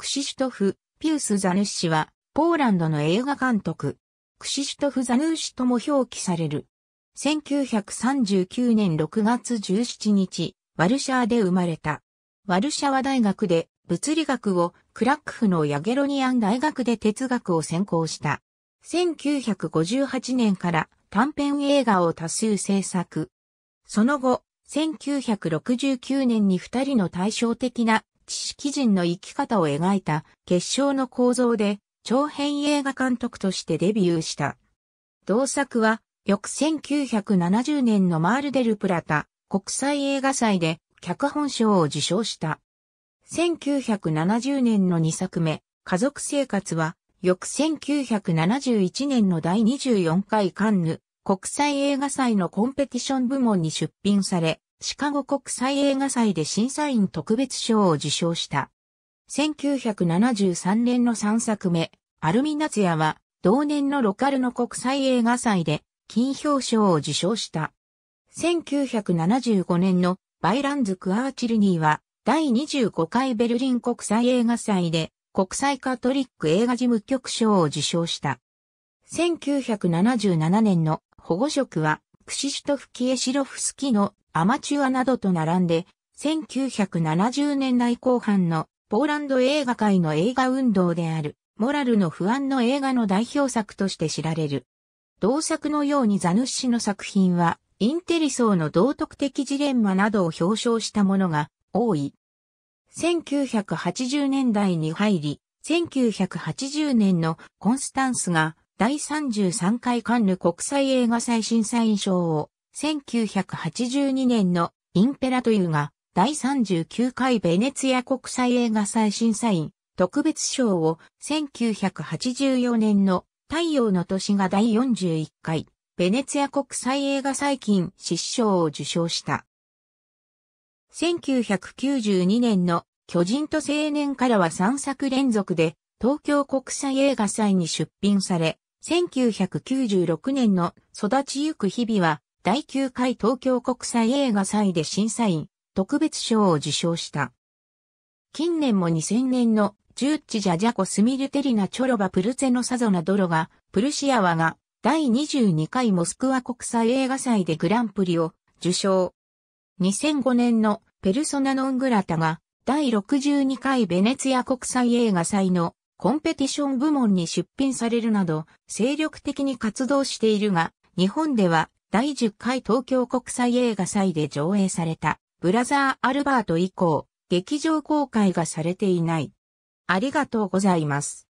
クシシュトフ・ピウス・ザヌッシは、ポーランドの映画監督、クシシュトフ・ザヌーシとも表記される。1939年6月17日、ワルシャーで生まれた。ワルシャワ大学で物理学を、クラックフのヤゲロニアン大学で哲学を専攻した。1958年から短編映画を多数制作。その後、1969年に二人の対照的な知識人の生き方を描いた結晶の構造で長編映画監督としてデビューした。同作は翌1970年のマールデルプラタ国際映画祭で脚本賞を受賞した。1970年の2作目、家族生活は、翌1971年の第24回カンヌ国際映画祭のコンペティション部門に出品され、シカゴ国際映画祭で審査員特別賞を受賞した。1973年の3作目、アルミナツヤは、同年のロカルの国際映画祭で、金表賞を受賞した。1975年のバイランズ・クアーチルニーは、第25回ベルリン国際映画祭で、国際カトリック映画事務局賞を受賞した。1977年の保護色は、クシシュトフ・キエシロフスキのアマチュアなどと並んで、1970年代後半のポーランド映画界の映画運動である、モラルの不安の映画の代表作として知られる。同作のようにザヌッシの作品は、インテリ層の道徳的ジレンマなどを表彰したものが多い。1980年代に入り、1980年のコンスタンスが第33回カンヌ国際映画祭審査員賞を1982年のインペラというが、第39回ベネツィア国際映画祭審査員特別賞を1984年の太陽の年が第41回ベネツィア国際映画祭金失賞を受賞した。1992年の巨人と青年からは3作連続で東京国際映画祭に出品され、1996年の育ちゆく日々は第9回東京国際映画祭で審査員、特別賞を受賞した。近年も2000年のジュッチ・ジャジャコ・スミルテリナ・チョロバ・プルツェノ・サゾナ・ドロが、プルシアワが、第22回モスクワ国際映画祭でグランプリを受賞。2005年のペルソナ・ノングラタが、第62回ベネツィア国際映画祭のコンペティション部門に出品されるなど、精力的に活動しているが、日本では第10回東京国際映画祭で上映された、ブラザー・アルバート以降、劇場公開がされていない。ありがとうございます。